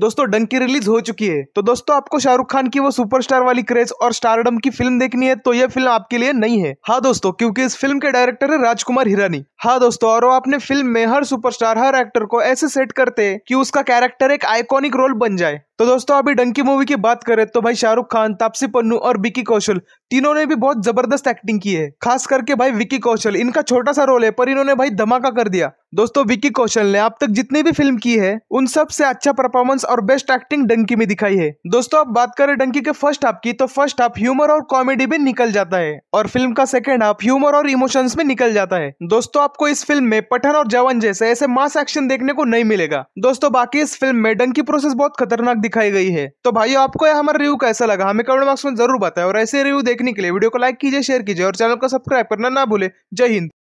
दोस्तों डंकी रिलीज हो चुकी है तो दोस्तों आपको शाहरुख खान की वो सुपरस्टार वाली क्रेज और स्टारडम की फिल्म देखनी है तो यह फिल्म आपके लिए नहीं है हाँ दोस्तों क्योंकि इस फिल्म के डायरेक्टर है राजकुमार हिरानी हाँ दोस्तों और वो अपने फिल्म में हर सुपरस्टार हर एक्टर को ऐसे सेट करते कि उसका कैरेक्टर एक आइकॉनिक रोल बन जाए तो दोस्तों अभी डंकी मूवी की बात करें तो भाई शाहरुख खान तापसी पन्नू और विकी कौशल तीनों ने भी बहुत जबरदस्त एक्टिंग की है खास करके भाई विकी कौशल इनका छोटा सा रोल है पर इन्होंने भाई धमाका कर दिया दोस्तों विकी कौशल ने अब तक जितनी भी फिल्म की है उन सब से अच्छा परफॉर्मेंस और बेस्ट एक्टिंग डंकी में दिखाई है दोस्तों अब बात करें डंकी के फर्स्ट हाफ की तो फर्स्ट हाफ ह्यूमर और कॉमेडी में निकल जाता है और फिल्म का सेकेंड हाफ ह्यूमर और इमोशंस में निकल जाता है दोस्तों आप आपको इस फिल्म में पठन और जवान जैसे ऐसे मास एक्शन देखने को नहीं मिलेगा दोस्तों बाकी इस फिल्म में डंकी प्रोसेस बहुत खतरनाक दिखाई गई है तो भाई आपको यह हमारा रिव्यू कैसा लगा हमें कमेंट बॉक्स में जरूर बताए और ऐसे रिव्यू देखने के लिए वीडियो को लाइक कीजिए शेयर कीजिए और चैनल को सब्सक्राइब करना ना भूले जय हिंद